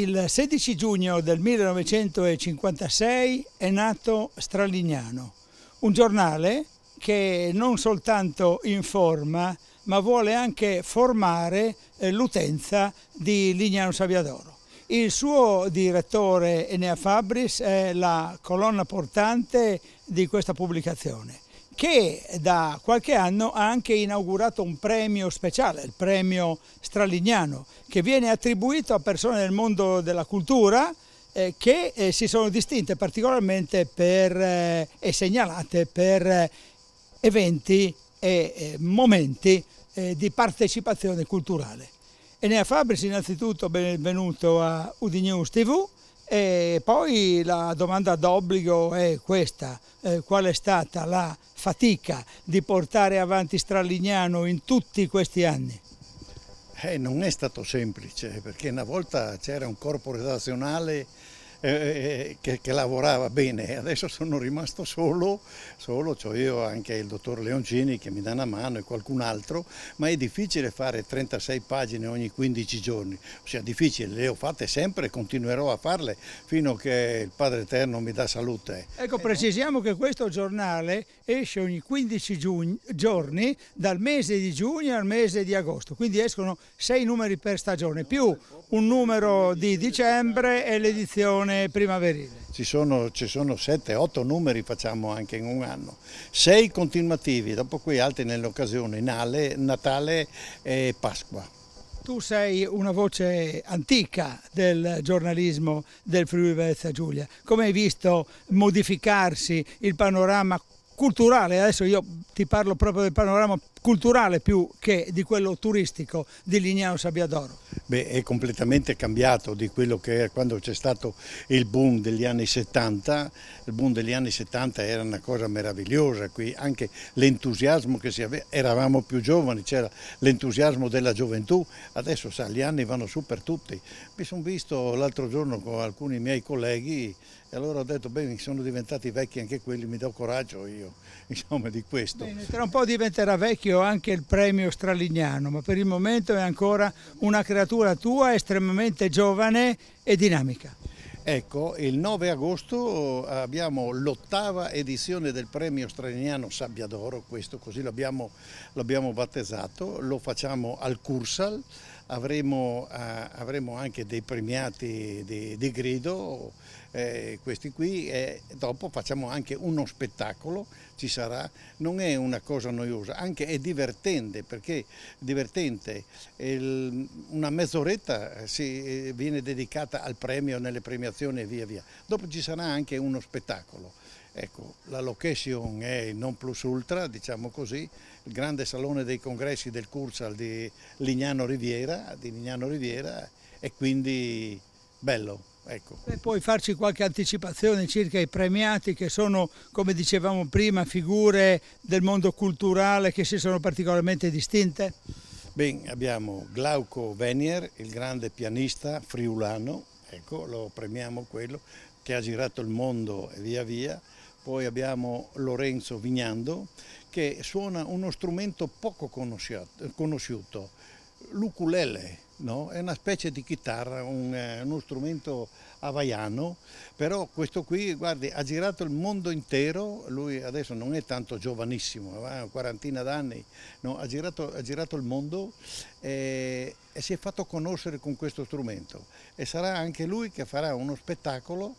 Il 16 giugno del 1956 è nato Stralignano, un giornale che non soltanto informa ma vuole anche formare eh, l'utenza di Lignano Sabbiadoro. Il suo direttore Enea Fabris è la colonna portante di questa pubblicazione che da qualche anno ha anche inaugurato un premio speciale, il premio Stralignano, che viene attribuito a persone del mondo della cultura eh, che eh, si sono distinte particolarmente per, eh, e segnalate per eh, eventi e eh, momenti eh, di partecipazione culturale. Enea Fabris innanzitutto benvenuto a Udinews TV e poi la domanda d'obbligo è questa, eh, qual è stata la fatica di portare avanti Stralignano in tutti questi anni? Eh, non è stato semplice perché una volta c'era un corpo redazionale eh, eh, che, che, lavorava bene, adesso sono rimasto solo, solo cioè io anche il dottor Leoncini che mi dà una mano e qualcun altro, ma è difficile fare 36 pagine ogni 15 giorni, ossia difficile, le ho fatte sempre e continuerò a farle fino a che il Padre Eterno mi dà salute. Ecco, precisiamo che questo giornale esce ogni 15 giugno, giorni dal mese di giugno al mese di agosto, quindi escono 6 numeri per stagione, più un numero di dicembre e l'edizione stagione primaverile? Ci sono, ci sono 7-8 numeri facciamo anche in un anno, 6 continuativi, dopo qui altri nell'occasione Natale e Pasqua. Tu sei una voce antica del giornalismo del Friuli Venezia Giulia. Come hai visto modificarsi il panorama culturale, adesso io ti parlo proprio del panorama culturale più che di quello turistico di Lignano Sabbiadoro. Beh, è completamente cambiato di quello che era quando c'è stato il boom degli anni 70, il boom degli anni 70 era una cosa meravigliosa qui, anche l'entusiasmo che si aveva, eravamo più giovani, c'era l'entusiasmo della gioventù, adesso sa, gli anni vanno su per tutti. Mi sono visto l'altro giorno con alcuni miei colleghi e allora ho detto, beh, sono diventati vecchi anche quelli, mi do coraggio io. insomma, di questo. Bene, tra un po' diventerà vecchio anche il premio stralignano, ma per il momento è ancora una creatura tua estremamente giovane e dinamica. Ecco, il 9 agosto eh, abbiamo l'ottava edizione del premio Stralignano Sabbia d'Oro, questo così l'abbiamo battezzato, lo facciamo al Cursal, avremo, eh, avremo anche dei premiati di, di grido, eh, questi qui, e dopo facciamo anche uno spettacolo, ci sarà, non è una cosa noiosa, anche è divertente perché divertente, il, una mezz'oretta eh, eh, viene dedicata al premio, nelle premiazioni e via via, dopo ci sarà anche uno spettacolo. Ecco, la location è il non plus ultra, diciamo così, il grande salone dei congressi del Cursal di Lignano Riviera, di Lignano Riviera e quindi bello. Ecco. puoi farci qualche anticipazione circa i premiati che sono, come dicevamo prima, figure del mondo culturale che si sono particolarmente distinte? Beh, abbiamo Glauco Venier, il grande pianista friulano, ecco, lo premiamo quello, che ha girato il mondo e via via, poi abbiamo Lorenzo Vignando che suona uno strumento poco conosciuto, l'ukulele, no? è una specie di chitarra, un, eh, uno strumento havaiano, però questo qui, guardi, ha girato il mondo intero, lui adesso non è tanto giovanissimo, ha una quarantina d'anni, no? ha, girato, ha, girato, il mondo e, e si è fatto conoscere con questo strumento e sarà anche lui che farà uno spettacolo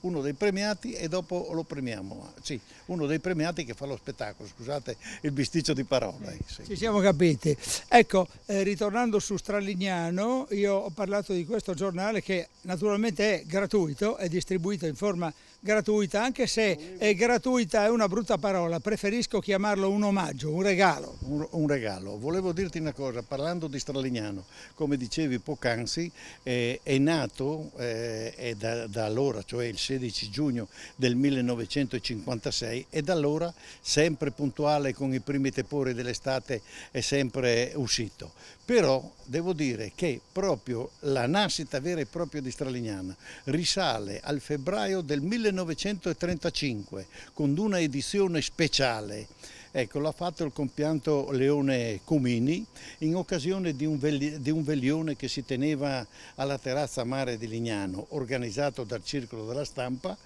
uno dei premiati e dopo lo premiamo, sì, uno dei premiati che fa lo spettacolo, scusate il bisticcio di parole. Eh, sì. Ci siamo capiti. Ecco, eh, ritornando su Stralignano, io ho parlato di questo giornale che naturalmente è gratuito, è distribuito in forma gratuita, anche se è gratuita è una brutta parola, preferisco chiamarlo un omaggio, un regalo. Un, un regalo. Volevo dirti una cosa, parlando di Stralignano, come dicevi poc'anzi, eh, è nato eh, da, da, allora, cioè il 16 giugno del 1956 e da allora sempre puntuale con i primi tepori dell'estate è sempre uscito. Però devo dire che proprio la nascita vera e propria di Stralignano risale al febbraio del 1956 1935 con una edizione speciale. Ecco, l'ha fatto il compianto Leone Comini in occasione di un, di un veglione che si teneva alla terrazza mare di Lignano, organizzato dal Circolo della Stampa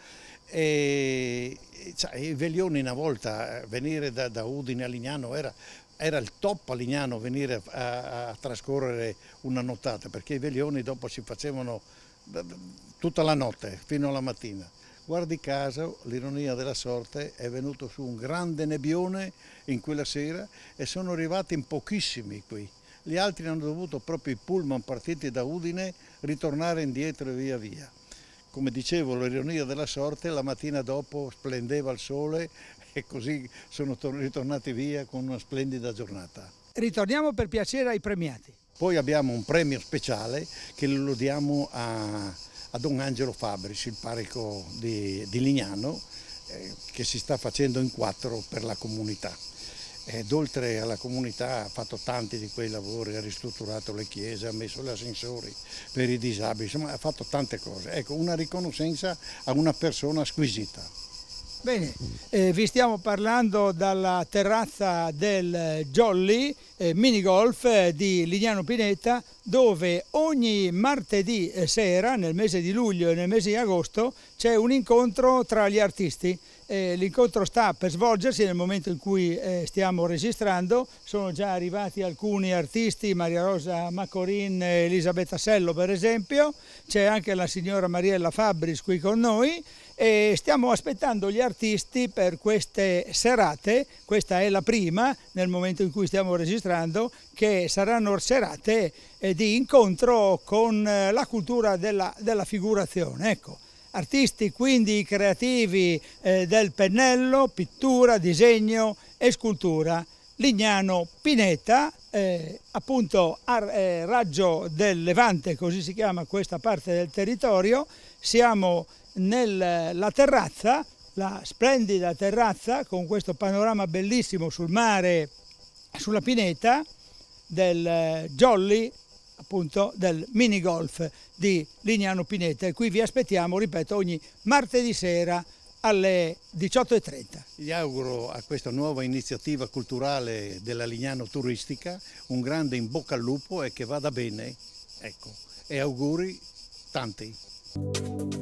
e, cioè, i veglioni una volta eh, venire da, da Udine a Lignano era, era, il top a Lignano venire a, a, trascorrere una nottata perché i veglioni dopo si facevano tutta la notte fino alla mattina Guardi caso, l'ironia della sorte, è venuto su un grande nebbione in quella sera e sono arrivati in pochissimi qui. Gli altri hanno dovuto proprio i pullman partiti da Udine ritornare indietro e via via. Come dicevo, l'ironia della sorte, la mattina dopo splendeva il sole e così sono ritornati via con una splendida giornata. Ritorniamo per piacere ai premiati. Poi abbiamo un premio speciale che lo diamo a a Don Angelo Fabris, il parco di, di Lignano, eh, che si sta facendo in quattro per la comunità. Ed oltre alla comunità ha fatto tanti di quei lavori, ha ristrutturato le chiese, ha messo gli ascensori per i disabili, insomma ha fatto tante cose. Ecco, una riconoscenza a una persona squisita. Bene, eh, vi stiamo parlando dalla terrazza del Jolly eh, Minigolf eh, di Lignano Pinetta dove ogni martedì eh, sera nel mese di luglio e nel mese di agosto c'è un incontro tra gli artisti. Eh, l'incontro sta per svolgersi nel momento in cui eh, stiamo registrando, sono già arrivati alcuni artisti, Maria Rosa Macorin, Elisabetta Sello per esempio, c'è anche la signora Mariella Fabris qui con noi e stiamo aspettando gli artisti per queste serate, questa è la prima nel momento in cui stiamo registrando, che saranno serate eh, di incontro con eh, la cultura della, della figurazione. Ecco artisti quindi creativi eh, del pennello, pittura, disegno e scultura. Lignano Pineta eh, appunto a eh, raggio del Levante, così si chiama questa parte del territorio, siamo nella terrazza, la splendida terrazza con questo panorama bellissimo sul mare, sulla pineta del eh, Jolly appunto del mini golf di Lignano Pineta e qui vi aspettiamo, ripeto, ogni martedì sera alle 18.30. Gli auguro a questa nuova iniziativa culturale della Lignano Turistica un grande in bocca al lupo e che vada bene. Ecco, e auguri tanti.